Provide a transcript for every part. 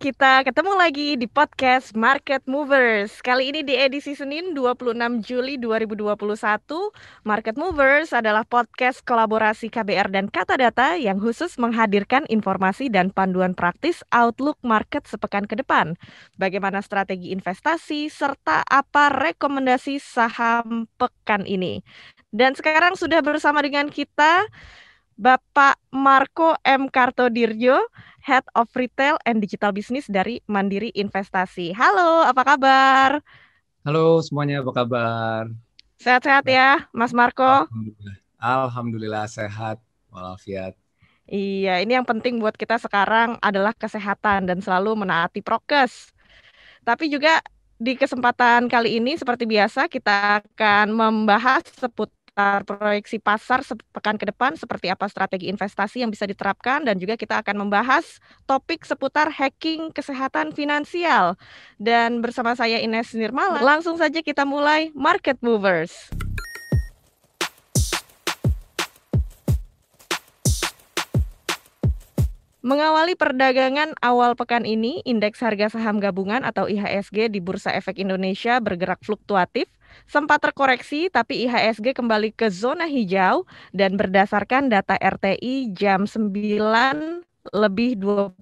kita ketemu lagi di podcast Market Movers. Kali ini di edisi Senin 26 Juli 2021, Market Movers adalah podcast kolaborasi KBR dan Kata Data yang khusus menghadirkan informasi dan panduan praktis outlook market sepekan ke depan. Bagaimana strategi investasi serta apa rekomendasi saham pekan ini. Dan sekarang sudah bersama dengan kita Bapak Marco M. Kartodirjo, Head of Retail and Digital Business dari Mandiri Investasi. Halo, apa kabar? Halo semuanya, apa kabar? Sehat-sehat ya, Mas Marco? Alhamdulillah, Alhamdulillah sehat walafiat. Iya, ini yang penting buat kita sekarang adalah kesehatan dan selalu menaati prokes. Tapi juga di kesempatan kali ini seperti biasa kita akan membahas seputar Eh, proyeksi pasar sepekan ke depan seperti apa strategi investasi yang bisa diterapkan dan juga kita akan membahas topik seputar hacking kesehatan finansial. Dan bersama saya Ines Nirmala, langsung saja kita mulai Market Movers. Mengawali perdagangan awal pekan ini, indeks harga saham gabungan atau IHSG di Bursa Efek Indonesia bergerak fluktuatif sempat terkoreksi tapi IHSG kembali ke zona hijau dan berdasarkan data RTI jam 9 lebih 22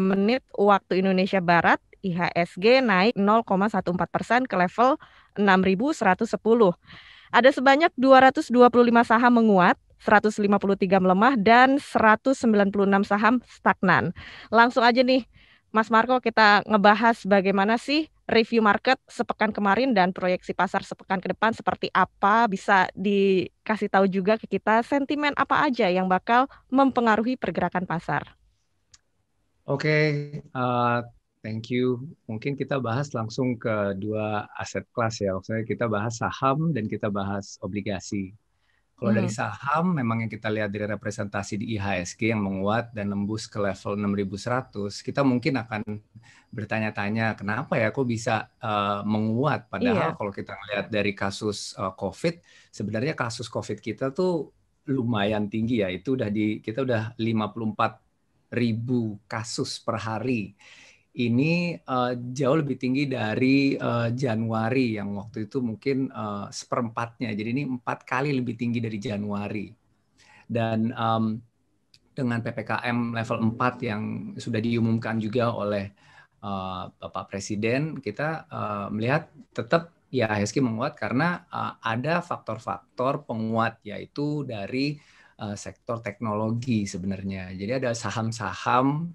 menit waktu Indonesia Barat IHSG naik 0,14 persen ke level 6.110. Ada sebanyak 225 saham menguat, 153 melemah, dan 196 saham stagnan. Langsung aja nih, Mas Marco kita ngebahas bagaimana sih review market sepekan kemarin dan proyeksi pasar sepekan ke depan seperti apa bisa dikasih tahu juga ke kita sentimen apa aja yang bakal mempengaruhi pergerakan pasar. Oke, okay, uh, eh, thank you. Mungkin kita bahas langsung ke dua aset kelas ya. Maksudnya kita bahas saham dan kita bahas obligasi. Kalau hmm. dari saham memang yang kita lihat dari representasi di IHSG yang menguat dan nembus ke level 6100, kita mungkin akan bertanya-tanya kenapa ya kok bisa uh, menguat padahal iya. kalau kita lihat dari kasus uh, Covid, sebenarnya kasus Covid kita tuh lumayan tinggi ya. Itu udah di kita udah 54 ribu kasus per hari ini uh, jauh lebih tinggi dari uh, Januari yang waktu itu mungkin uh, seperempatnya. Jadi ini empat kali lebih tinggi dari Januari. Dan um, dengan PPKM level 4 yang sudah diumumkan juga oleh uh, Bapak Presiden, kita uh, melihat tetap ya HSK menguat karena uh, ada faktor-faktor penguat yaitu dari sektor teknologi sebenarnya. Jadi ada saham-saham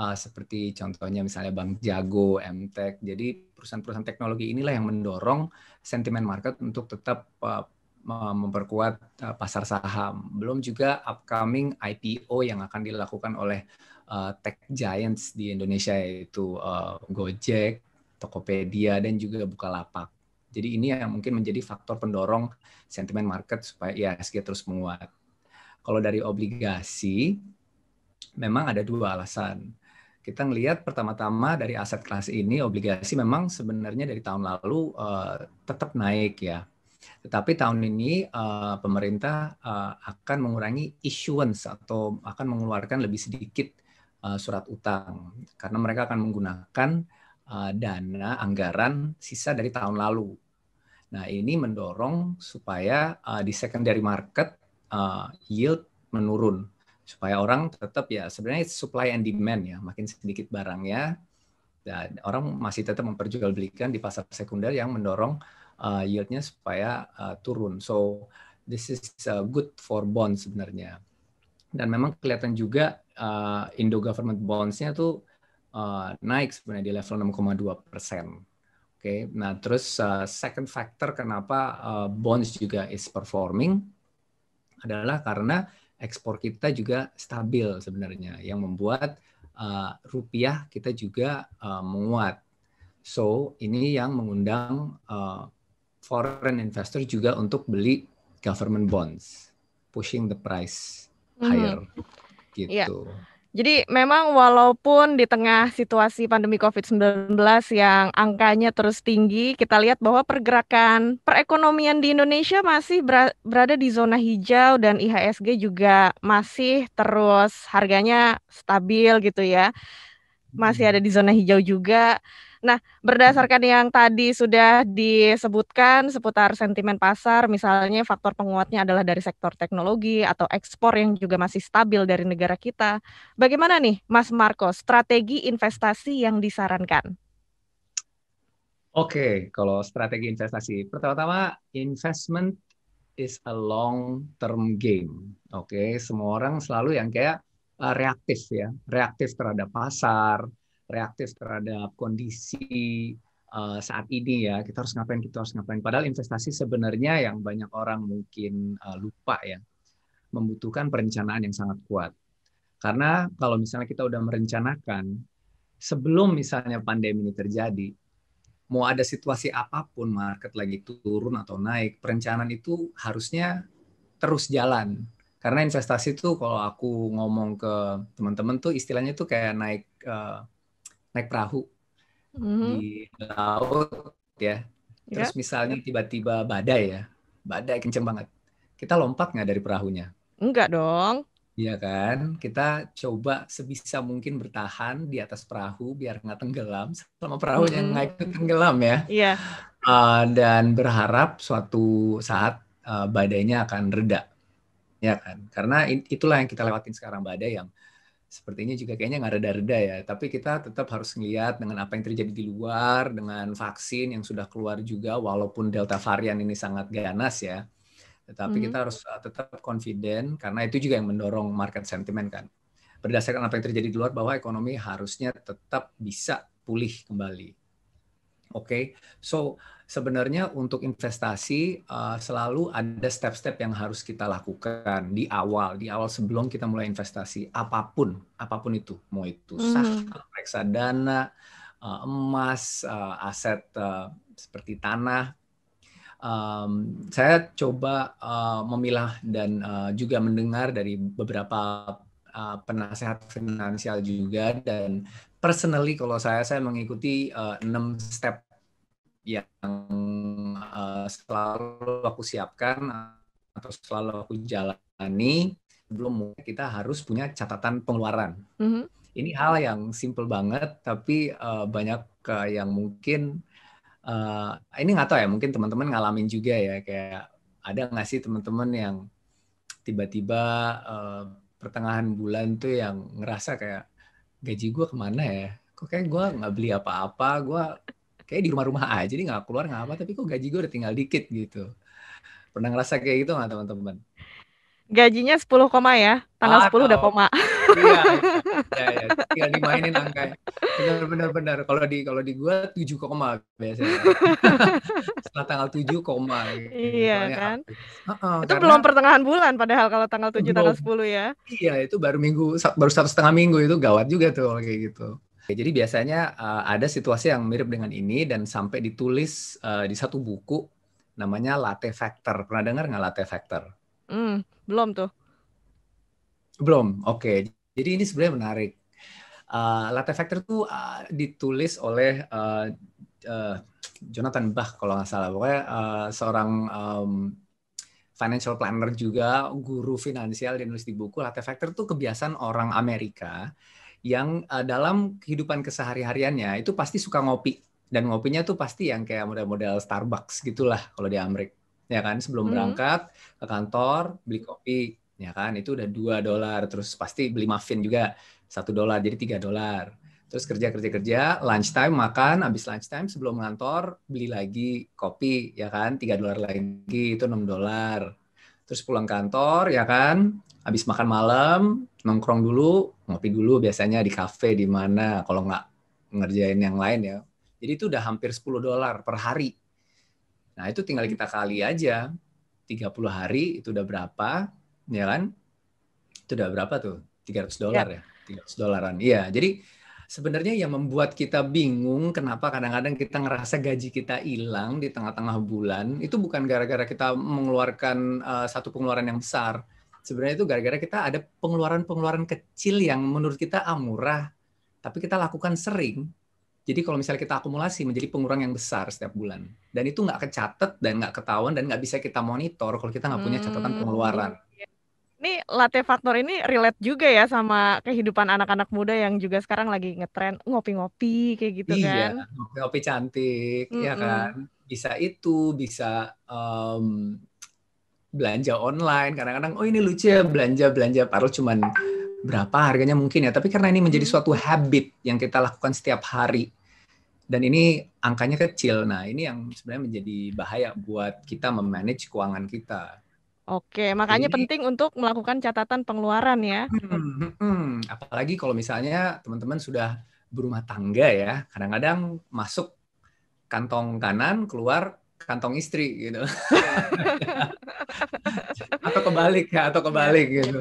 uh, seperti contohnya misalnya Bank Jago, Mtek, Jadi perusahaan-perusahaan teknologi inilah yang mendorong sentimen market untuk tetap uh, memperkuat uh, pasar saham. Belum juga upcoming IPO yang akan dilakukan oleh uh, tech giants di Indonesia yaitu uh, Gojek, Tokopedia dan juga Bukalapak. Jadi ini yang mungkin menjadi faktor pendorong sentimen market supaya IHSG ya, terus menguat. Kalau dari obligasi memang ada dua alasan kita ngelihat pertama-tama dari aset kelas ini obligasi memang sebenarnya dari tahun lalu uh, tetap naik ya. Tetapi tahun ini uh, pemerintah uh, akan mengurangi issuance atau akan mengeluarkan lebih sedikit uh, surat utang karena mereka akan menggunakan uh, dana anggaran sisa dari tahun lalu. Nah, ini mendorong supaya uh, di secondary market uh, yield menurun supaya orang tetap ya sebenarnya supply and demand ya makin sedikit barangnya dan orang masih tetap memperjualbelikan di pasar sekunder yang mendorong uh, yieldnya supaya uh, turun so this is uh, good for bonds sebenarnya dan memang kelihatan juga uh, Indo government bondsnya tuh uh, naik sebenarnya di level 6,2 persen oke okay? nah terus uh, second factor kenapa uh, bonds juga is performing adalah karena ekspor kita juga stabil sebenarnya yang membuat uh, rupiah kita juga uh, menguat. So ini yang mengundang uh, foreign investor juga untuk beli government bonds, pushing the price hmm. higher mm -hmm. gitu. Yeah. Jadi memang walaupun di tengah situasi pandemi COVID-19 yang angkanya terus tinggi, kita lihat bahwa pergerakan perekonomian di Indonesia masih berada di zona hijau dan IHSG juga masih terus harganya stabil gitu ya. Masih hmm. ada di zona hijau juga. Nah, berdasarkan yang tadi sudah disebutkan seputar sentimen pasar, misalnya faktor penguatnya adalah dari sektor teknologi atau ekspor yang juga masih stabil dari negara kita. Bagaimana nih, Mas Marco, strategi investasi yang disarankan? Oke, okay, kalau strategi investasi, pertama-tama investment is a long term game. Oke, okay? semua orang selalu yang kayak eh, reaktif ya, reaktif terhadap pasar, reaktif terhadap kondisi uh, saat ini ya kita harus ngapain kita harus ngapain padahal investasi sebenarnya yang banyak orang mungkin uh, lupa ya membutuhkan perencanaan yang sangat kuat karena kalau misalnya kita udah merencanakan sebelum misalnya pandemi ini terjadi mau ada situasi apapun market lagi turun atau naik perencanaan itu harusnya terus jalan karena investasi itu kalau aku ngomong ke teman-teman tuh istilahnya tuh kayak naik uh, naik perahu mm-hmm. di laut ya. Terus yeah. misalnya tiba-tiba badai ya, badai kenceng banget. Kita lompat nggak dari perahunya? Enggak dong. Iya kan, kita coba sebisa mungkin bertahan di atas perahu biar nggak tenggelam selama perahu mm-hmm. yang naik tenggelam ya. Iya. Yeah. Uh, dan berharap suatu saat uh, badainya akan reda, ya kan? Karena itulah yang kita lewatin sekarang badai yang sepertinya juga kayaknya nggak reda-reda ya. Tapi kita tetap harus ngeliat dengan apa yang terjadi di luar, dengan vaksin yang sudah keluar juga, walaupun delta varian ini sangat ganas ya. Tetapi mm -hmm. kita harus eh, tetap confident karena itu juga yang mendorong market sentiment kan. Berdasarkan apa yang terjadi di luar bahwa ekonomi harusnya tetap bisa pulih kembali. Oke, okay? so sebenarnya untuk investasi eh, selalu ada step-step yang harus kita lakukan di awal, di awal sebelum kita mulai investasi apapun, apapun itu, mau itu hmm. saham, mm. reksadana, eh, emas, eh, aset seperti tanah. Um, saya coba uh, memilah dan uh, juga mendengar dari beberapa uh, penasehat finansial juga dan personally kalau saya saya mengikuti enam uh, step yang uh, selalu aku siapkan atau selalu aku jalani belum kita harus punya catatan pengeluaran. Mm -hmm. Ini hal yang simple banget, tapi uh, banyak uh, yang mungkin uh, ini nggak tahu ya, mungkin teman-teman ngalamin juga ya, kayak ada nggak sih teman-teman yang tiba-tiba uh, pertengahan bulan tuh yang ngerasa kayak gaji gue kemana ya? Kok kayak gue nggak beli apa-apa, gue kayak di rumah-rumah aja nih nggak keluar nggak apa iya. tapi kok gaji gue udah tinggal dikit gitu pernah ngerasa kayak gitu nggak teman-teman gajinya 10 koma ya tanggal ah, 10 udah koma iya ya, ya. tinggal dimainin angka Bener-bener-bener. kalau di kalau di gua 7 koma biasanya setelah tanggal 7 koma gitu. iya kan uh -uh, itu karena, belum pertengahan bulan padahal kalau tanggal 7 belum, tanggal 10 ya iya itu baru minggu baru satu setengah minggu itu gawat juga tuh kayak gitu jadi biasanya uh, ada situasi yang mirip dengan ini dan sampai ditulis uh, di satu buku namanya Latte Factor. Pernah dengar nggak Latte Factor? Mm, belum tuh. Belum, oke. Okay. Jadi ini sebenarnya menarik. Uh, Latte Factor tuh uh, ditulis oleh uh, uh, Jonathan Bach kalau nggak salah. Pokoknya uh, seorang um, financial planner juga, guru finansial dan nulis di buku Latte Factor tuh kebiasaan orang Amerika yang uh, dalam kehidupan kesehari-hariannya itu pasti suka ngopi dan ngopinya tuh pasti yang kayak model-model Starbucks gitulah kalau di Amerika ya kan sebelum hmm. berangkat ke kantor beli hmm. kopi ya kan itu udah dua dolar terus pasti beli muffin juga satu dolar jadi tiga dolar terus kerja kerja kerja lunchtime makan habis lunchtime sebelum ngantor beli lagi kopi ya kan tiga dolar lagi itu enam dolar terus pulang kantor ya kan habis makan malam nongkrong dulu ngopi dulu biasanya di kafe di mana kalau nggak ngerjain yang lain ya. Jadi itu udah hampir 10 dolar per hari. Nah, itu tinggal kita kali aja. 30 hari itu udah berapa, ya kan? Itu udah berapa tuh? 300 dolar ya. Tiga ratus dolaran. Iya, jadi sebenarnya yang membuat kita bingung kenapa kadang-kadang kita ngerasa gaji kita hilang di tengah-tengah bulan itu bukan gara-gara kita mengeluarkan uh, satu pengeluaran yang besar sebenarnya itu gara-gara kita ada pengeluaran-pengeluaran kecil yang menurut kita ah, murah, tapi kita lakukan sering. Jadi kalau misalnya kita akumulasi menjadi pengurang yang besar setiap bulan, dan itu nggak kecatet dan nggak ketahuan dan nggak bisa kita monitor kalau kita nggak punya catatan hmm, pengeluaran. Iya. Ini latte faktor ini relate juga ya sama kehidupan anak-anak muda yang juga sekarang lagi ngetren ngopi-ngopi kayak gitu iya, kan? Iya, ngopi-ngopi cantik, mm -mm. ya kan? Bisa itu, bisa um, belanja online kadang-kadang oh ini lucu ya belanja belanja paruh cuman berapa harganya mungkin ya tapi karena ini menjadi suatu hmm. habit yang kita lakukan setiap hari dan ini angkanya kecil nah ini yang sebenarnya menjadi bahaya buat kita memanage keuangan kita Oke, makanya Jadi, penting untuk melakukan catatan pengeluaran ya. Hmm, hmm, hmm. apalagi kalau misalnya teman-teman sudah berumah tangga ya, kadang-kadang masuk kantong kanan keluar kantong istri gitu atau kebalik ya atau kebalik iya. gitu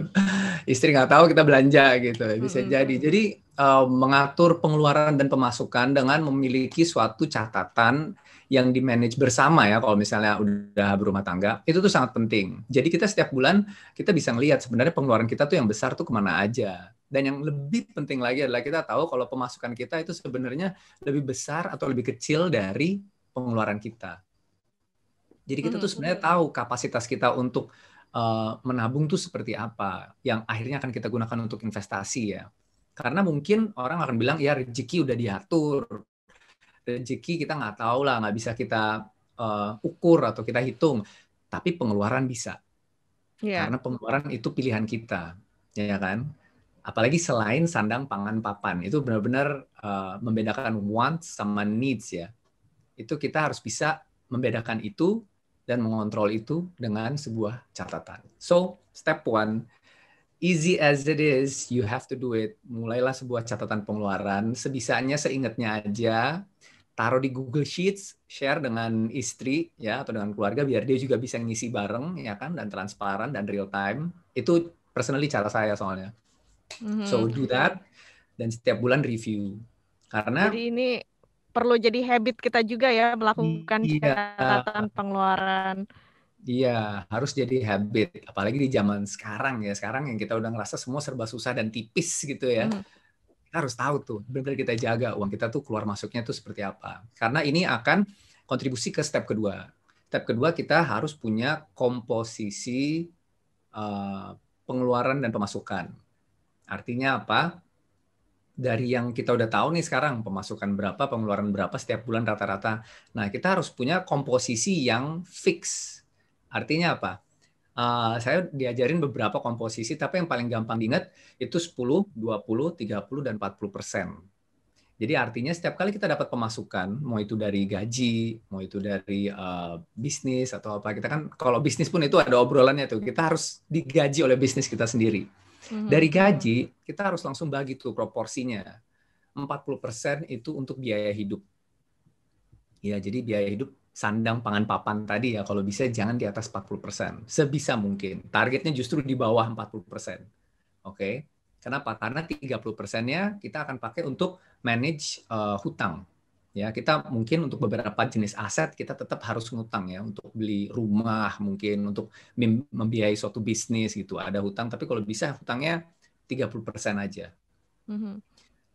istri nggak tahu kita belanja gitu bisa hmm jadi jadi uh, mengatur pengeluaran dan pemasukan dengan memiliki suatu catatan yang di manage bersama ya kalau misalnya udah berumah tangga itu tuh sangat penting jadi kita setiap bulan kita bisa ngelihat sebenarnya pengeluaran kita tuh yang besar tuh kemana aja dan yang lebih penting lagi adalah kita tahu kalau pemasukan kita itu sebenarnya lebih besar atau lebih kecil dari pengeluaran kita jadi kita hmm, tuh sebenarnya tahu kapasitas kita untuk uh, menabung tuh seperti apa yang akhirnya akan kita gunakan untuk investasi ya. Karena mungkin orang akan bilang ya rezeki udah diatur, rezeki kita nggak tahu lah, nggak bisa kita uh, ukur atau kita hitung, tapi pengeluaran bisa. Yeah. Karena pengeluaran itu pilihan kita, ya kan? apalagi selain sandang pangan papan itu benar-benar uh, membedakan wants sama needs ya itu kita harus bisa membedakan itu dan mengontrol itu dengan sebuah catatan. So, step one, easy as it is, you have to do it. Mulailah sebuah catatan pengeluaran, sebisanya seingatnya aja, taruh di Google Sheets, share dengan istri ya atau dengan keluarga biar dia juga bisa ngisi bareng ya kan dan transparan dan real time. Itu personally cara saya soalnya. Mm-hmm. So do that dan setiap bulan review. Karena Jadi ini perlu jadi habit kita juga ya melakukan iya. catatan pengeluaran. Iya, harus jadi habit. Apalagi di zaman sekarang ya. Sekarang yang kita udah ngerasa semua serba susah dan tipis gitu ya. Hmm. Kita harus tahu tuh, benar-benar kita jaga uang kita tuh keluar masuknya tuh seperti apa. Karena ini akan kontribusi ke step kedua. Step kedua kita harus punya komposisi uh, pengeluaran dan pemasukan. Artinya apa? dari yang kita udah tahu nih sekarang pemasukan berapa, pengeluaran berapa setiap bulan rata-rata. Nah, kita harus punya komposisi yang fix. Artinya apa? Uh, saya diajarin beberapa komposisi, tapi yang paling gampang diingat itu 10, 20, 30, dan 40 persen. Jadi artinya setiap kali kita dapat pemasukan, mau itu dari gaji, mau itu dari uh, bisnis atau apa, kita kan kalau bisnis pun itu ada obrolannya tuh, kita harus digaji oleh bisnis kita sendiri Mm-hmm. Dari gaji kita harus langsung bagi tuh proporsinya. 40% itu untuk biaya hidup. Ya, jadi biaya hidup sandang pangan papan tadi ya kalau bisa jangan di atas 40%. Sebisa mungkin. Targetnya justru di bawah 40%. Oke. Okay? Kenapa? Karena 30%-nya kita akan pakai untuk manage uh, hutang ya kita mungkin untuk beberapa jenis aset kita tetap harus ngutang ya untuk beli rumah mungkin untuk membiayai suatu bisnis gitu ada hutang tapi kalau bisa hutangnya 30% aja. Mm-hmm.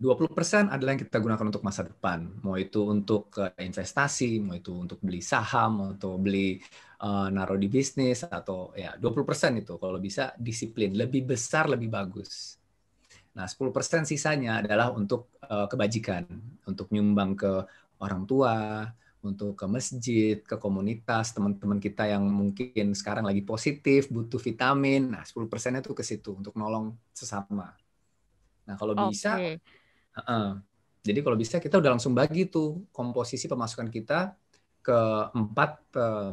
20% adalah yang kita gunakan untuk masa depan, mau itu untuk eh, investasi, mau itu untuk beli saham, mau itu beli uh, naruh di bisnis atau ya 20% itu kalau bisa disiplin, lebih besar lebih bagus. Nah, 10% sisanya adalah untuk uh, kebajikan, untuk nyumbang ke orang tua, untuk ke masjid, ke komunitas, teman-teman kita yang mungkin sekarang lagi positif, butuh vitamin. Nah, 10 persennya tuh ke situ untuk nolong sesama. Nah, kalau okay. bisa, uh -uh. jadi kalau bisa kita udah langsung bagi tuh komposisi pemasukan kita ke empat uh,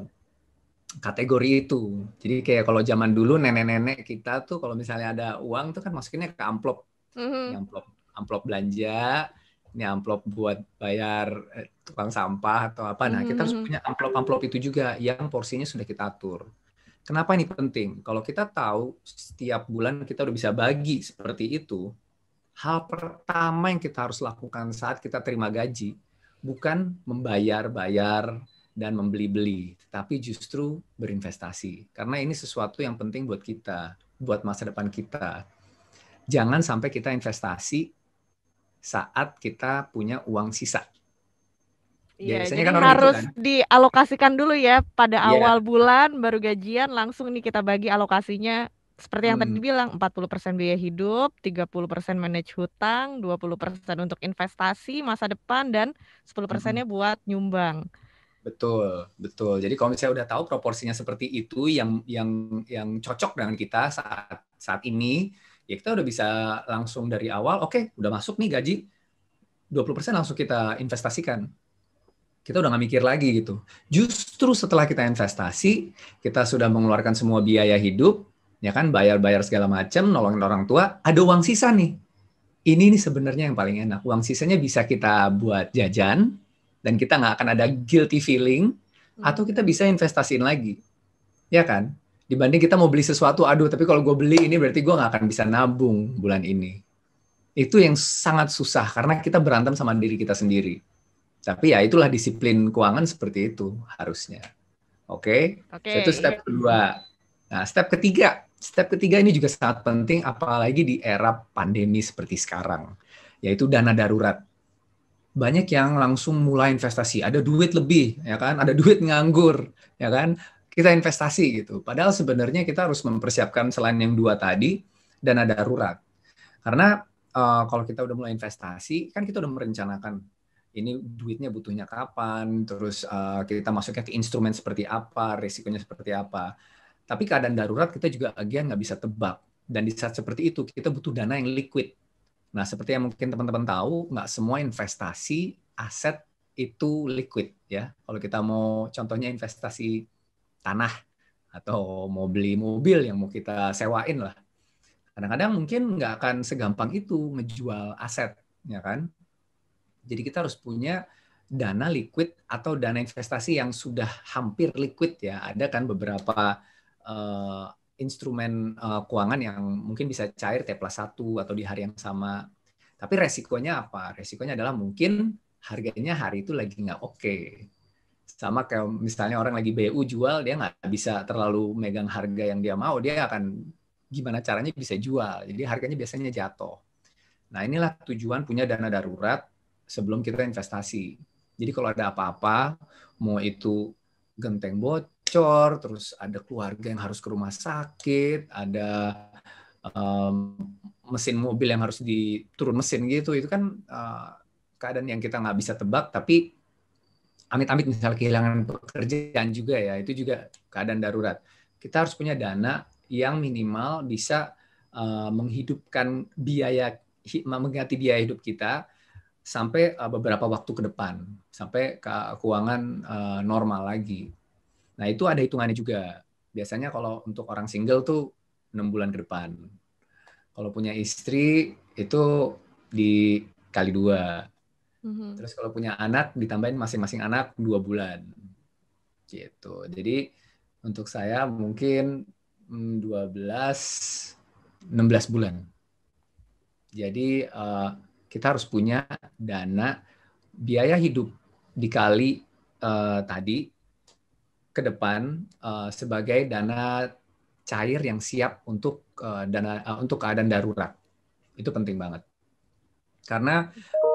kategori itu. Jadi kayak kalau zaman dulu nenek-nenek kita tuh kalau misalnya ada uang tuh kan masukinnya ke amplop. Mm-hmm. Ini amplop amplop belanja, ini amplop buat bayar eh, tukang sampah atau apa. Nah, mm-hmm. kita harus mm-hmm. punya amplop-amplop itu juga yang porsinya sudah kita atur. Kenapa ini penting? Kalau kita tahu setiap bulan kita udah bisa bagi seperti itu, hal pertama yang kita harus lakukan saat kita terima gaji bukan membayar-bayar dan membeli-beli, tetapi justru berinvestasi. Karena ini sesuatu yang penting buat kita, buat masa depan kita. Jangan sampai kita investasi saat kita punya uang sisa. Iya, Biasanya jadi kan harus gitu kan? dialokasikan dulu ya pada yeah. awal bulan baru gajian langsung nih kita bagi alokasinya seperti yang hmm. tadi bilang 40% biaya hidup, 30% manage hutang, 20% untuk investasi masa depan dan 10%-nya hmm. buat nyumbang. Betul, betul. Jadi kalau misalnya udah tahu proporsinya seperti itu yang yang yang cocok dengan kita saat saat ini, ya kita udah bisa langsung dari awal, oke, okay, udah masuk nih gaji 20% langsung kita investasikan. Kita udah nggak mikir lagi gitu. Justru setelah kita investasi, kita sudah mengeluarkan semua biaya hidup, ya kan bayar-bayar segala macam, nolongin orang tua, ada uang sisa nih. Ini nih sebenarnya yang paling enak. Uang sisanya bisa kita buat jajan, dan kita nggak akan ada guilty feeling hmm. atau kita bisa investasiin lagi ya kan dibanding kita mau beli sesuatu aduh tapi kalau gue beli ini berarti gue nggak akan bisa nabung bulan ini itu yang sangat susah karena kita berantem sama diri kita sendiri tapi ya itulah disiplin keuangan seperti itu harusnya oke okay? okay. So, itu step kedua nah step ketiga step ketiga ini juga sangat penting apalagi di era pandemi seperti sekarang yaitu dana darurat banyak yang langsung mulai investasi. Ada duit lebih, ya kan? Ada duit nganggur, ya kan? Kita investasi gitu. Padahal sebenarnya kita harus mempersiapkan selain yang dua tadi dan ada darurat. Karena uh, kalau kita udah mulai investasi, kan kita udah merencanakan ini duitnya butuhnya kapan, terus uh, kita masuknya ke instrumen seperti apa, resikonya seperti apa. Tapi keadaan darurat kita juga agian nggak bisa tebak. Dan di saat seperti itu kita butuh dana yang liquid Nah, seperti yang mungkin teman-teman tahu, nggak semua investasi aset itu liquid ya. Kalau kita mau contohnya investasi tanah atau mau beli mobil yang mau kita sewain lah. Kadang-kadang mungkin nggak akan segampang itu ngejual aset, ya kan? Jadi kita harus punya dana liquid atau dana investasi yang sudah hampir liquid ya. Ada kan beberapa uh, instrumen uh, keuangan yang mungkin bisa cair T plus 1 atau di hari yang sama tapi resikonya apa? Resikonya adalah mungkin harganya hari itu lagi nggak oke. Okay. Sama kayak misalnya orang lagi BU jual, dia nggak bisa terlalu megang harga yang dia mau, dia akan gimana caranya bisa jual. Jadi harganya biasanya jatuh. Nah inilah tujuan punya dana darurat sebelum kita investasi. Jadi kalau ada apa-apa, mau itu genteng bocor, terus ada keluarga yang harus ke rumah sakit, ada um, mesin mobil yang harus diturun mesin gitu itu kan uh, keadaan yang kita nggak bisa tebak tapi amit-amit misalnya kehilangan pekerjaan juga ya itu juga keadaan darurat kita harus punya dana yang minimal bisa uh, menghidupkan biaya mengganti biaya hidup kita sampai uh, beberapa waktu ke depan sampai ke keuangan uh, normal lagi nah itu ada hitungannya juga biasanya kalau untuk orang single tuh enam bulan ke depan kalau punya istri itu dikali dua. Mm-hmm. Terus kalau punya anak ditambahin masing-masing anak dua bulan. Gitu. Jadi untuk saya mungkin 12 hmm, 16 bulan. Jadi uh, kita harus punya dana biaya hidup dikali uh, tadi ke depan uh, sebagai dana cair yang siap untuk uh, dana uh, untuk keadaan darurat. Itu penting banget. Karena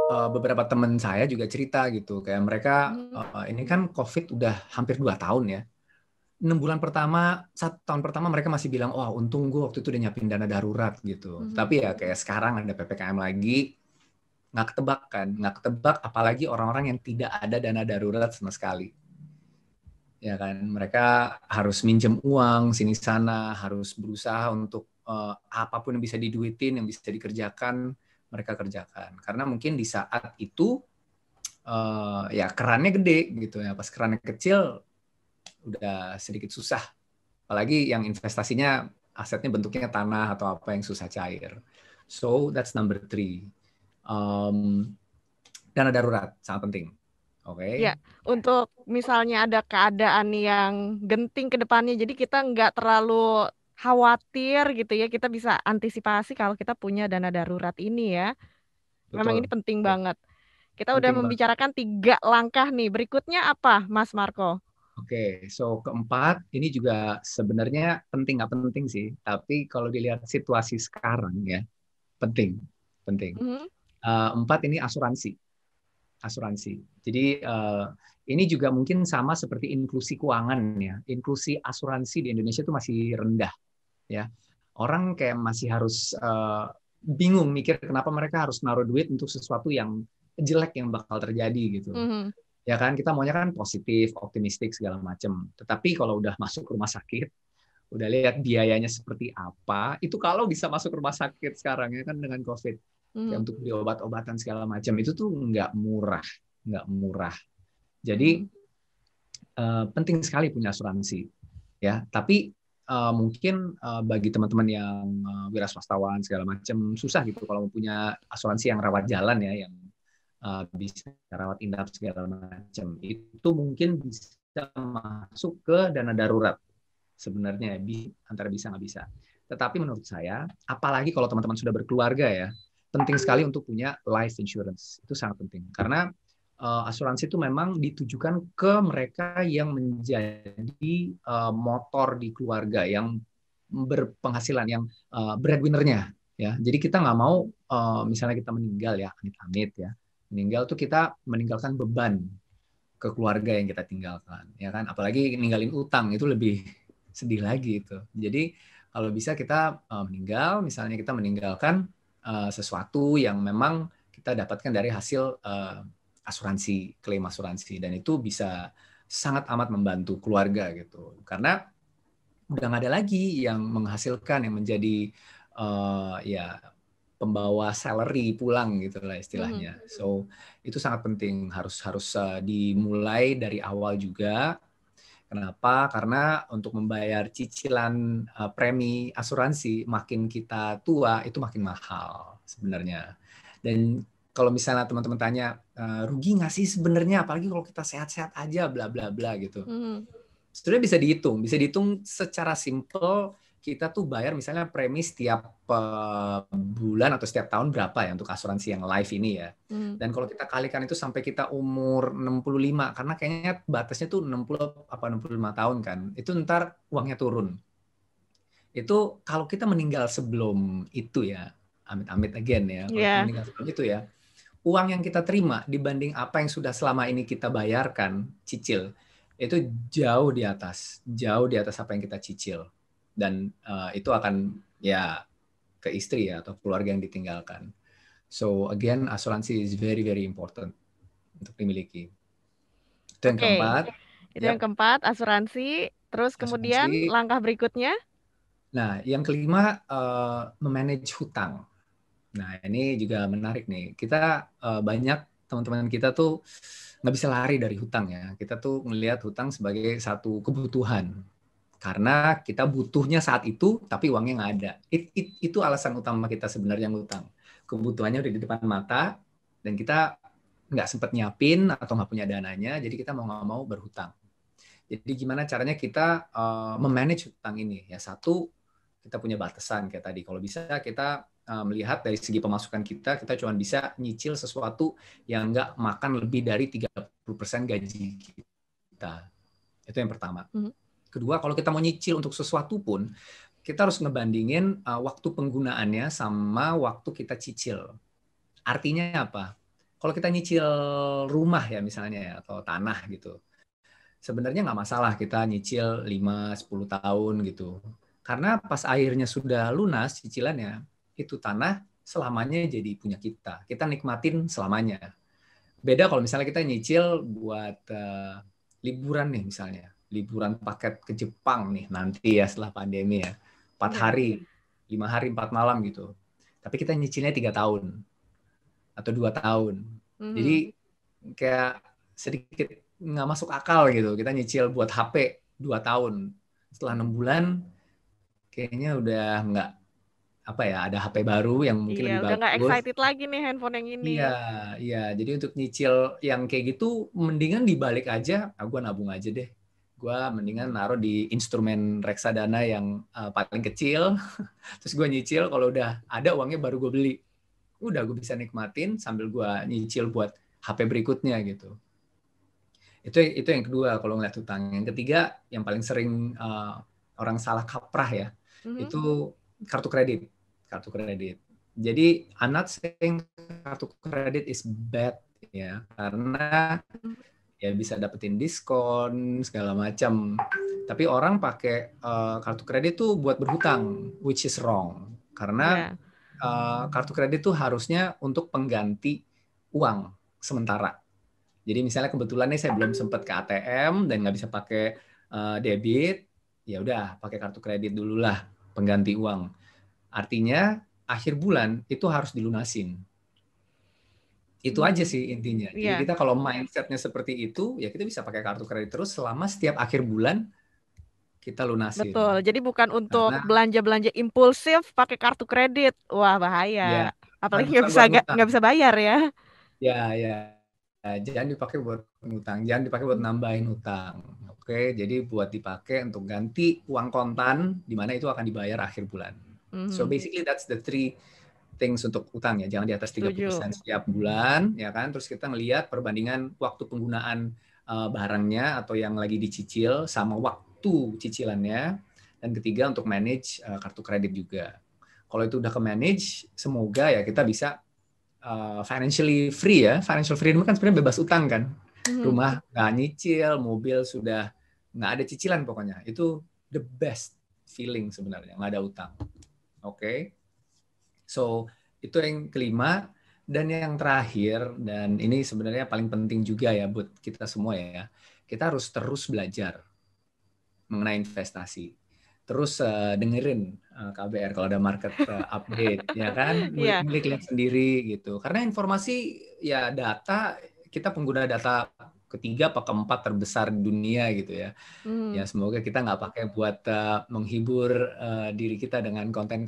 uh, beberapa teman saya juga cerita gitu kayak mereka uh, ini kan Covid udah hampir dua tahun ya. enam bulan pertama, satu tahun pertama mereka masih bilang, wah oh, untung gue waktu itu udah nyiapin dana darurat gitu. Mm -hmm. Tapi ya kayak sekarang ada PPKM lagi, nggak ketebak kan, nggak ketebak apalagi orang-orang yang tidak ada dana darurat sama sekali ya kan mereka harus minjem uang sini sana harus berusaha untuk uh, apapun yang bisa diduitin yang bisa dikerjakan mereka kerjakan karena mungkin di saat itu uh, ya kerannya gede gitu ya pas kerannya kecil udah sedikit susah apalagi yang investasinya asetnya bentuknya tanah atau apa yang susah cair so that's number three um, dana darurat sangat penting Oke. Okay. Ya, untuk misalnya ada keadaan yang genting ke depannya, jadi kita nggak terlalu khawatir gitu ya. Kita bisa antisipasi kalau kita punya dana darurat ini ya. Betul. Memang ini penting Betul. Iya. banget. Kita penting udah membicarakan banget. tiga langkah nih. Berikutnya apa, Mas Marco? Oke, okay, so keempat ini juga sebenarnya penting nggak penting sih, tapi kalau dilihat situasi sekarang ya penting, penting. Mm -hmm. uh, empat ini asuransi asuransi. Jadi eh, ini juga mungkin sama seperti inklusi keuangan ya. Inklusi asuransi di Indonesia itu masih rendah ya. Orang kayak masih harus eh, bingung mikir kenapa mereka harus naruh duit untuk sesuatu yang jelek yang bakal terjadi gitu. Mm -hmm. Ya kan kita maunya kan positif, optimistik segala macam. Tetapi kalau udah masuk rumah sakit, udah lihat biayanya seperti apa, itu kalau bisa masuk rumah sakit sekarang ya kan dengan Covid Ya, hmm. untuk beli obat-obatan segala macam itu tuh nggak murah nggak murah jadi uh, penting sekali punya asuransi ya tapi uh, mungkin uh, bagi teman-teman yang uh, wira swastawan segala macam susah gitu kalau punya asuransi yang rawat jalan ya yang uh, bisa rawat inap segala macam itu mungkin bisa masuk ke dana darurat sebenarnya bi antara bisa nggak bisa tetapi menurut saya apalagi kalau teman-teman sudah berkeluarga ya penting sekali untuk punya life insurance. Itu sangat penting karena uh, asuransi itu memang ditujukan ke mereka yang menjadi uh, motor di keluarga yang berpenghasilan yang uh, breadwinnernya ya. Jadi kita nggak mau uh, misalnya kita meninggal ya, amit-amit ya. Meninggal tuh kita meninggalkan beban ke keluarga yang kita tinggalkan ya kan apalagi ninggalin utang itu lebih sedih lagi itu jadi kalau bisa kita uh, meninggal misalnya kita meninggalkan Eh, sesuatu yang memang kita dapatkan dari hasil uh, asuransi klaim asuransi dan itu bisa sangat amat membantu keluarga gitu karena udah nggak ada lagi yang menghasilkan yang menjadi uh, ya pembawa salary pulang gitulah istilahnya. Mm -hmm. So itu sangat penting harus harus uh, dimulai dari awal juga Kenapa? Karena untuk membayar cicilan uh, premi asuransi makin kita tua itu makin mahal sebenarnya. Dan kalau misalnya teman-teman tanya uh, rugi nggak sih sebenarnya, apalagi kalau kita sehat-sehat aja, bla bla bla gitu. Mm. Sebenarnya bisa dihitung, bisa dihitung secara simple kita tuh bayar misalnya premi setiap uh, eh, bulan atau setiap tahun berapa ya untuk asuransi yang live ini ya. Mm. Dan kalau kita kalikan itu sampai kita umur 65 karena kayaknya batasnya tuh 60 apa 65 tahun kan. Itu ntar uangnya turun. Itu kalau kita meninggal sebelum itu ya, amit-amit again ya, kalau yeah. meninggal sebelum itu ya. Uang yang kita terima dibanding apa yang sudah selama ini kita bayarkan cicil itu jauh di atas, jauh di atas apa yang kita cicil dan uh, itu akan ya ke istri ya atau keluarga yang ditinggalkan. So again asuransi is very very important untuk dimiliki. Itu yang okay. keempat. Itu yep. yang keempat asuransi. Terus kemudian langkah berikutnya? Nah yang kelima uh, memanage hutang. Nah ini juga menarik nih. Kita uh, banyak teman-teman kita tuh nggak bisa lari dari hutang ya. Kita tuh melihat hutang sebagai satu kebutuhan karena kita butuhnya saat itu tapi uangnya nggak ada it, it, itu alasan utama kita sebenarnya ngutang kebutuhannya udah di depan mata dan kita nggak sempat nyiapin atau nggak punya dananya jadi kita mau nggak mau berhutang jadi gimana caranya kita uh, memanage hutang ini ya satu kita punya batasan kayak tadi kalau bisa kita uh, melihat dari segi pemasukan kita kita cuma bisa nyicil sesuatu yang nggak makan lebih dari 30% gaji kita itu yang pertama mm -hmm. Kedua, kalau kita mau nyicil untuk sesuatu pun, kita harus ngebandingin uh, waktu penggunaannya sama waktu kita cicil. Artinya apa? Kalau kita nyicil rumah ya misalnya ya, atau tanah gitu, sebenarnya nggak masalah kita nyicil 5-10 tahun gitu. Karena pas akhirnya sudah lunas cicilannya, itu tanah selamanya jadi punya kita. Kita nikmatin selamanya. Beda kalau misalnya kita nyicil buat uh, liburan nih misalnya liburan paket ke Jepang nih nanti ya setelah pandemi ya empat iya. hari lima hari empat malam gitu tapi kita nyicilnya tiga tahun atau dua tahun mhm. jadi kayak sedikit nggak masuk akal gitu kita nyicil buat HP dua tahun setelah enam bulan kayaknya udah nggak apa ya ada HP baru yang mungkin iya, lebih udah bagus. Udah excited lagi nih handphone yang ini. Iya, iya. Jadi untuk nyicil yang kayak gitu mendingan dibalik aja, aku nabung aja deh gue mendingan naruh di instrumen reksadana yang uh, paling kecil terus gue nyicil kalau udah ada uangnya baru gue beli udah gue bisa nikmatin sambil gue nyicil buat HP berikutnya gitu itu itu yang kedua kalau ngeliat utang yang ketiga yang paling sering uh, orang salah kaprah ya mm-hmm. itu kartu kredit kartu kredit jadi I'm not saying kartu kredit is bad ya karena mm-hmm ya bisa dapetin diskon segala macam. Tapi orang pakai uh, kartu kredit tuh buat berhutang, which is wrong. Karena yeah. Iya. uh, kartu kredit tuh harusnya untuk pengganti uang sementara. Jadi misalnya kebetulan nih saya belum sempat ke ATM dan nggak bisa pakai uh, debit, ya udah pakai kartu kredit dulu lah pengganti uang. Artinya akhir bulan itu harus dilunasin itu hmm. aja sih intinya. Yeah. Jadi iya. kita kalau mindsetnya seperti itu, ya kita bisa pakai kartu kredit terus selama setiap akhir bulan kita lunasi. Betul. Jadi bukan untuk belanja-belanja impulsif pakai kartu kredit. Wah, bahaya. Ya. Apalagi nggak bisa nggak bisa bayar ya. Ya, ya. Nah, jangan dipakai buat utang. jangan dipakai buat nambahin utang. Oke, jadi buat dipakai untuk ganti uang kontan di mana itu akan dibayar akhir bulan. Mm-hmm. So hmm. basically that's the three things untuk utang ya, jangan di atas 30% setiap bulan ya kan. Terus kita ngelihat perbandingan waktu penggunaan uh, barangnya atau yang lagi dicicil sama waktu cicilannya dan ketiga untuk manage uh, kartu kredit juga. Kalau itu udah ke manage, semoga ya kita bisa uh, financially free ya. Financial freedom kan sebenarnya bebas utang kan. Hmm. Rumah nggak nyicil, mobil sudah nggak ada cicilan pokoknya. Itu the best feeling sebenarnya, nggak ada utang. Oke. Okay? So itu yang kelima dan yang terakhir dan ini sebenarnya paling penting juga ya buat kita semua ya. Kita harus terus belajar mengenai investasi. Terus uh, dengerin uh, eh, KBR kalau ada market uh, update ya kan iya. milik yeah. sendiri gitu. Karena informasi ya data kita pengguna data ketiga atau keempat terbesar di dunia gitu ya. Mm. Ya semoga kita nggak pakai buat uh, menghibur uh, diri kita dengan konten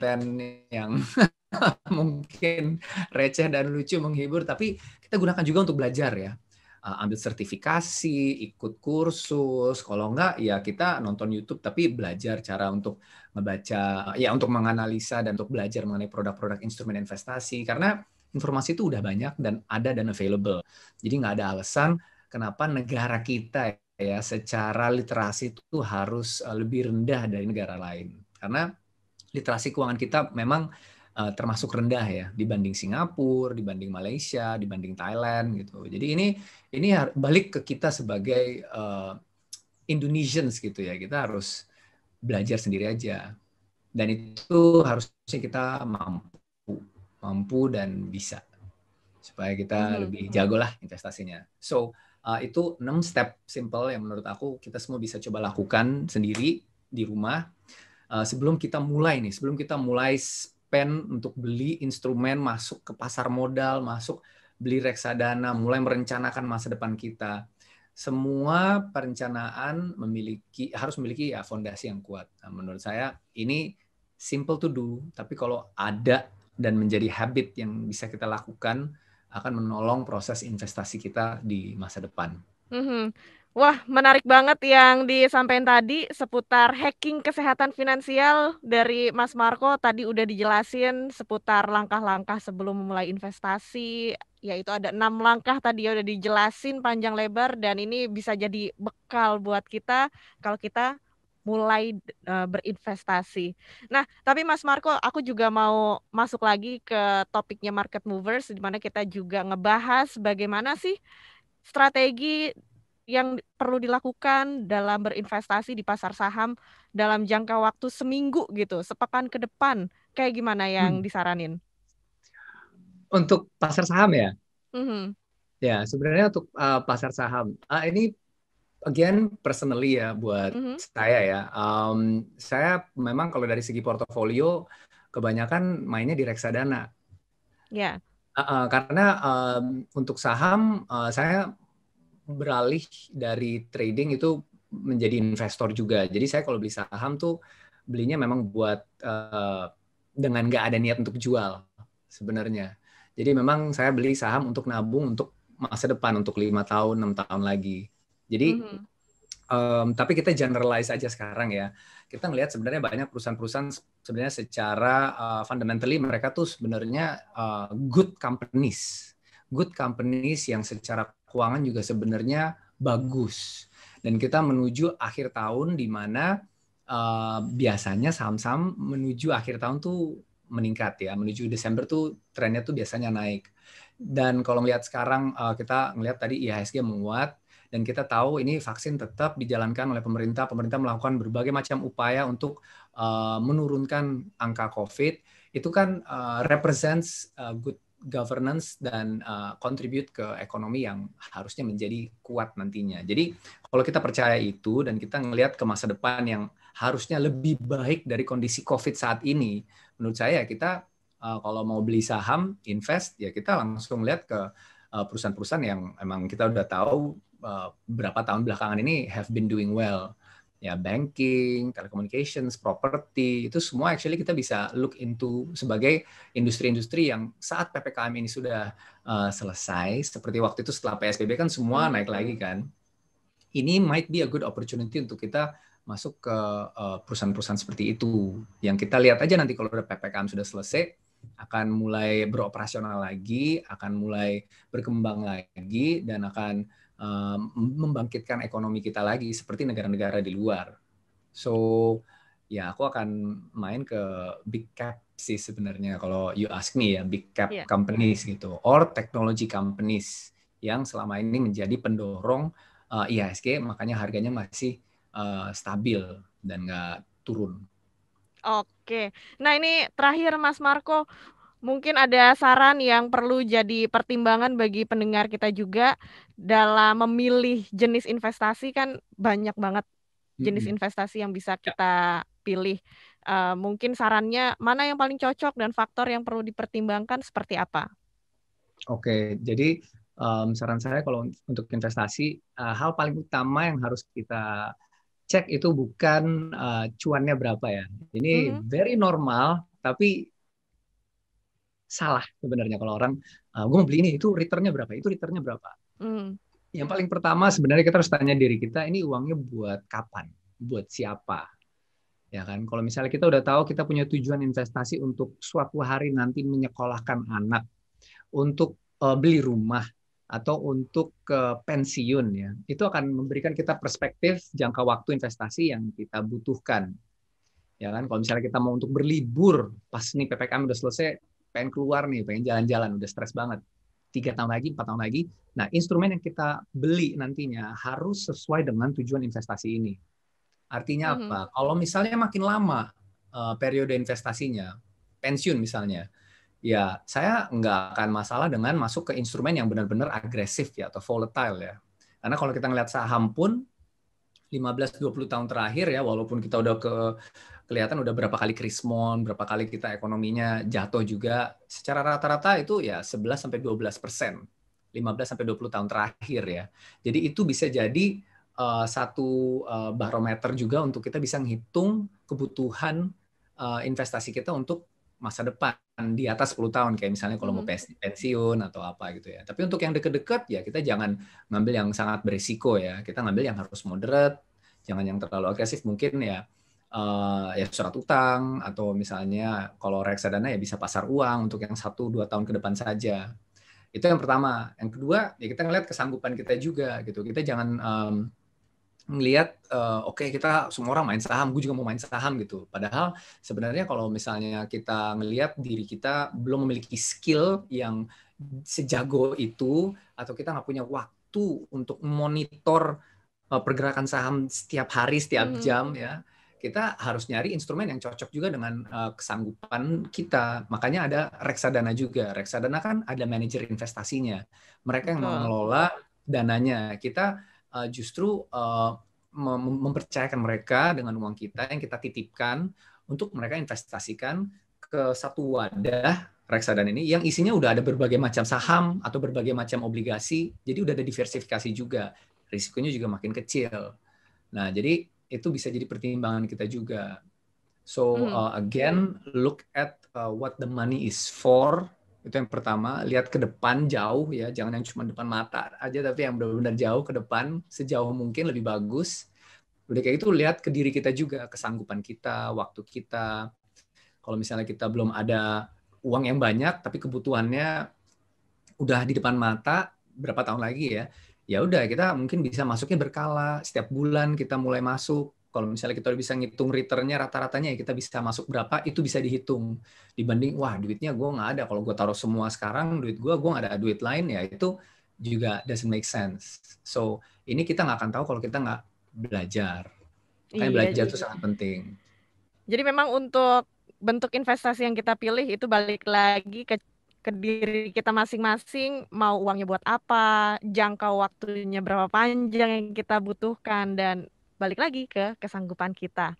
konten yang mungkin receh dan lucu menghibur, tapi kita gunakan juga untuk belajar ya. Uh, ambil sertifikasi, ikut kursus, kalau enggak ya kita nonton YouTube tapi belajar cara untuk membaca, ya untuk menganalisa dan untuk belajar mengenai produk-produk instrumen investasi karena informasi itu udah banyak dan ada dan available. Jadi nggak ada alasan kenapa negara kita ya secara literasi itu harus eh, lebih rendah dari negara lain. Karena literasi keuangan kita memang uh, termasuk rendah ya dibanding Singapura, dibanding Malaysia, dibanding Thailand gitu. Jadi ini ini balik ke kita sebagai uh, Indonesians gitu ya. Kita harus belajar sendiri aja. Dan itu harusnya kita mampu, mampu dan bisa supaya kita hmm. lebih jago lah investasinya. So uh, itu enam step simple yang menurut aku kita semua bisa coba lakukan sendiri di rumah Eh, sebelum kita mulai nih, sebelum kita mulai spend untuk beli instrumen masuk ke pasar modal, masuk beli reksadana, mulai merencanakan masa depan kita. Semua perencanaan memiliki harus memiliki ya fondasi yang kuat. Nah, menurut saya ini simple to do, tapi kalau ada dan menjadi habit yang bisa kita lakukan akan menolong proses investasi kita di masa depan. Mm -hmm. Wah, menarik banget yang disampaikan tadi seputar hacking kesehatan finansial dari Mas Marco. Tadi udah dijelasin seputar langkah-langkah sebelum memulai investasi, yaitu ada enam langkah tadi ya udah dijelasin panjang lebar dan ini bisa jadi bekal buat kita kalau kita mulai uh, berinvestasi. Nah, tapi Mas Marco, aku juga mau masuk lagi ke topiknya market movers, di mana kita juga ngebahas bagaimana sih strategi yang perlu dilakukan dalam berinvestasi di pasar saham dalam jangka waktu seminggu gitu, sepekan ke depan? Kayak gimana yang hmm. disaranin? Untuk pasar saham ya? Mm -hmm. Ya, sebenarnya untuk uh, pasar saham uh, ini again personally ya buat mm -hmm. saya ya. Um, saya memang kalau dari segi portofolio kebanyakan mainnya di reksadana. Ya. Yeah. Uh, uh, karena um, untuk saham uh, saya beralih dari trading itu menjadi investor juga. Jadi saya kalau beli saham tuh belinya memang buat uh, dengan nggak ada niat untuk jual sebenarnya. Jadi memang saya beli saham untuk nabung untuk masa depan untuk lima tahun enam tahun lagi. Jadi mm-hmm. um, tapi kita generalize aja sekarang ya. Kita ngelihat sebenarnya banyak perusahaan-perusahaan sebenarnya secara uh, fundamentally mereka tuh sebenarnya uh, good companies, good companies yang secara keuangan juga sebenarnya bagus. Dan kita menuju akhir tahun di mana uh, biasanya saham-saham menuju akhir tahun tuh meningkat ya, menuju Desember tuh trennya tuh biasanya naik. Dan kalau melihat sekarang uh, kita melihat tadi IHSG menguat dan kita tahu ini vaksin tetap dijalankan oleh pemerintah. Pemerintah melakukan berbagai macam upaya untuk uh, menurunkan angka COVID. Itu kan uh, represents uh, good governance dan uh, ke ekonomi yang harusnya menjadi kuat nantinya. Jadi kalau kita percaya itu dan kita ngelihat ke masa depan yang harusnya lebih baik dari kondisi COVID saat ini, menurut saya kita uh, kalau mau beli saham, invest, ya kita langsung lihat ke uh, perusahaan-perusahaan yang emang kita udah tahu uh, berapa tahun belakangan ini have been doing well ya banking, telecommunications, property itu semua actually kita bisa look into sebagai industri-industri yang saat ppkm ini sudah uh, selesai seperti waktu itu setelah psbb kan semua hmm. naik lagi kan ini might be a good opportunity untuk kita masuk ke eh, perusahaan-perusahaan seperti itu yang kita lihat aja nanti kalau udah ppkm sudah selesai akan mulai beroperasional lagi akan mulai berkembang lagi dan akan membangkitkan ekonomi kita lagi seperti negara-negara di luar. So ya aku akan main ke big cap sih sebenarnya kalau you ask me ya big cap yeah. companies gitu or technology companies yang selama ini menjadi pendorong uh, eh, IHSG makanya harganya masih uh, stabil dan nggak turun. Oke, nah ini terakhir Mas Marco mungkin ada saran yang perlu jadi pertimbangan bagi pendengar kita juga dalam memilih jenis investasi kan banyak banget jenis -hmm. investasi yang bisa ya. kita pilih. Uh, mungkin sarannya mana yang paling cocok dan faktor yang perlu dipertimbangkan seperti apa? Oke, jadi um, saran saya kalau untuk investasi uh, hal paling utama yang harus kita cek itu bukan uh, cuannya berapa ya. Ini -hmm. very normal tapi salah sebenarnya kalau orang uh, ah, gue mau beli ini itu returnnya berapa itu returnnya berapa mm. yang paling pertama sebenarnya kita harus tanya diri kita ini uangnya buat kapan buat siapa ya kan kalau misalnya kita udah tahu kita punya tujuan investasi untuk suatu hari nanti menyekolahkan anak untuk uh, beli rumah atau untuk ke eh, pensiun ya itu akan memberikan kita perspektif jangka waktu investasi yang kita butuhkan ya kan kalau misalnya kita mau untuk berlibur pas nih ppkm udah selesai pengen keluar nih, pengen jalan-jalan, udah stres banget. Tiga tahun lagi, empat tahun lagi. Nah, instrumen yang kita beli nantinya harus sesuai dengan tujuan investasi ini. Artinya mm -hmm. apa? Kalau misalnya makin lama uh, periode investasinya, pensiun misalnya, ya saya nggak akan masalah dengan masuk ke instrumen yang benar-benar agresif ya atau volatile ya. Karena kalau kita ngelihat saham pun 15-20 tahun terakhir ya, walaupun kita udah ke kelihatan udah berapa kali krismon, berapa kali kita ekonominya jatuh juga. Secara rata-rata itu ya 11 sampai 12 persen, 15 sampai 20 tahun terakhir ya. Jadi itu bisa jadi uh, satu uh, barometer juga untuk kita bisa menghitung kebutuhan uh, investasi kita untuk masa depan di atas 10 tahun kayak misalnya kalau mau hmm. pensiun atau apa gitu ya. Tapi untuk yang dekat-dekat ya kita jangan ngambil yang sangat berisiko ya. Kita ngambil yang harus moderate, jangan yang terlalu agresif mungkin ya uh, ya surat utang atau misalnya kalau reksadana ya bisa pasar uang untuk yang satu dua tahun ke depan saja itu yang pertama yang kedua ya kita ngelihat kesanggupan kita juga gitu kita jangan um, ngelihat eh, oke okay, kita semua orang main saham gue juga mau main saham gitu padahal sebenarnya kalau misalnya kita ngelihat diri kita belum memiliki skill yang sejago itu atau kita nggak punya waktu untuk monitor eh, pergerakan saham setiap hari setiap mm-hmm. jam mm -hmm. ya kita harus nyari instrumen yang cocok juga dengan uh, kesanggupan kita. Makanya ada reksadana juga. Reksadana kan ada manajer investasinya. Mereka yang mengelola dananya. Kita uh, justru uh, mem mempercayakan mereka dengan uang kita yang kita titipkan untuk mereka investasikan ke satu wadah reksadana ini yang isinya udah ada berbagai macam saham atau berbagai macam obligasi. Jadi udah ada diversifikasi juga. Risikonya juga makin kecil. Nah, jadi itu bisa jadi pertimbangan kita juga. So hmm. uh, again, look at uh, what the money is for. Itu yang pertama, lihat ke depan jauh ya, jangan yang cuma depan mata aja tapi yang benar-benar jauh ke depan sejauh mungkin lebih bagus. Udah kayak itu lihat ke diri kita juga, kesanggupan kita, waktu kita. Kalau misalnya kita belum ada uang yang banyak tapi kebutuhannya udah di depan mata berapa tahun lagi ya, ya udah kita mungkin bisa masuknya berkala setiap bulan kita mulai masuk kalau misalnya kita bisa ngitung returnnya rata-ratanya ya kita bisa masuk berapa itu bisa dihitung dibanding wah duitnya gue nggak ada kalau gue taruh semua sekarang duit gue gue nggak ada duit lain ya itu juga doesn't make sense so ini kita nggak akan tahu kalau kita nggak belajar kan iya, belajar itu sangat penting jadi memang untuk bentuk investasi yang kita pilih itu balik lagi ke ke diri kita masing-masing mau uangnya buat apa, jangka waktunya berapa panjang yang kita butuhkan dan balik lagi ke kesanggupan kita.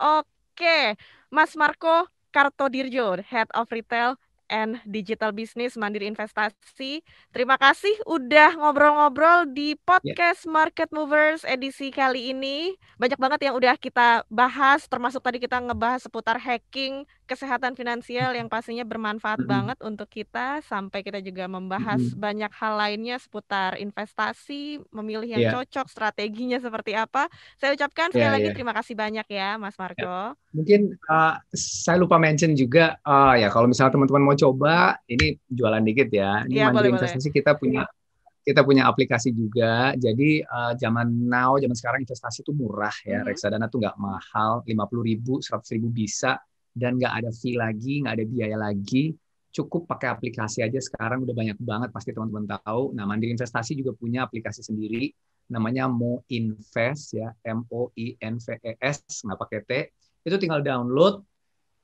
Oke, Mas Marco Kartodirjo, Head of Retail and Digital Business Mandiri Investasi. Terima kasih udah ngobrol-ngobrol di ya. podcast yeah. Market Movers edisi kali ini. Banyak banget yang udah kita bahas termasuk tadi kita ngebahas seputar hacking kesehatan finansial yang pastinya bermanfaat mm-hmm. banget untuk kita sampai kita juga membahas mm-hmm. banyak hal lainnya seputar investasi, memilih yang yeah. cocok, strateginya seperti apa. Saya ucapkan sekali yeah, lagi yeah. terima kasih banyak ya Mas ya. Marco. Yeah. Mungkin uh, saya lupa mention juga uh, ya kalau misalnya teman-teman mau coba ini jualan dikit ya. Ini yeah, iya, boleh, investasi boleh. kita punya kita punya aplikasi juga. Jadi uh, zaman now, zaman sekarang investasi itu murah ya. Mm-hmm. Reksadana tuh nggak mahal, lima puluh ribu, seratus ribu bisa dan nggak ada fee lagi, nggak ada biaya lagi. Cukup pakai aplikasi aja sekarang udah banyak banget pasti teman-teman tahu. Nah, Mandiri Investasi juga punya aplikasi sendiri namanya Mo Invest ya, M O I N V E S, nggak pakai T. Itu tinggal download,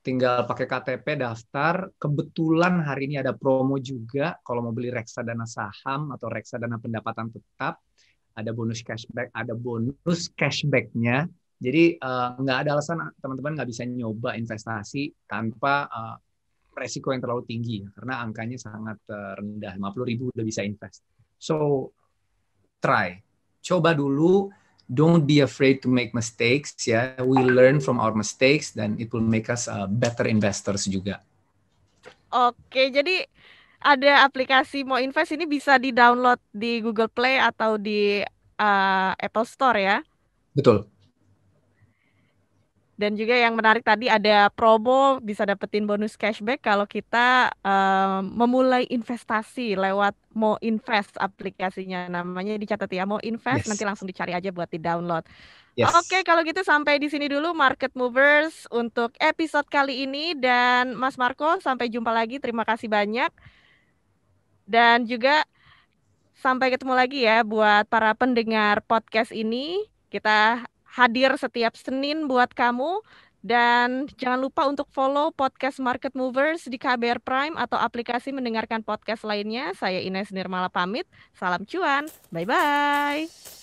tinggal pakai KTP daftar. Kebetulan hari ini ada promo juga kalau mau beli reksa dana saham atau reksa dana pendapatan tetap ada bonus cashback, ada bonus cashbacknya jadi uh, nggak ada alasan teman-teman nggak bisa nyoba investasi tanpa uh, resiko yang terlalu tinggi ya, karena angkanya sangat uh, rendah 50 ribu udah bisa invest. So try, coba dulu. Don't be afraid to make mistakes ya. Yeah. We learn from our mistakes dan it will make us uh, better investors juga. Oke, jadi ada aplikasi mau invest ini bisa di download di Google Play atau di uh, Apple Store ya? Betul. Dan juga yang menarik tadi ada promo bisa dapetin bonus cashback kalau kita uh, memulai investasi lewat Mo Invest aplikasinya namanya dicatat ya Mo Invest yes. nanti langsung dicari aja buat di download. Yes. Oke kalau gitu sampai di sini dulu Market Movers untuk episode kali ini dan Mas Marco sampai jumpa lagi terima kasih banyak dan juga sampai ketemu lagi ya buat para pendengar podcast ini kita hadir setiap Senin buat kamu. Dan jangan lupa untuk follow podcast Market Movers di KBR Prime atau aplikasi mendengarkan podcast lainnya. Saya Ines Nirmala pamit. Salam cuan. Bye-bye.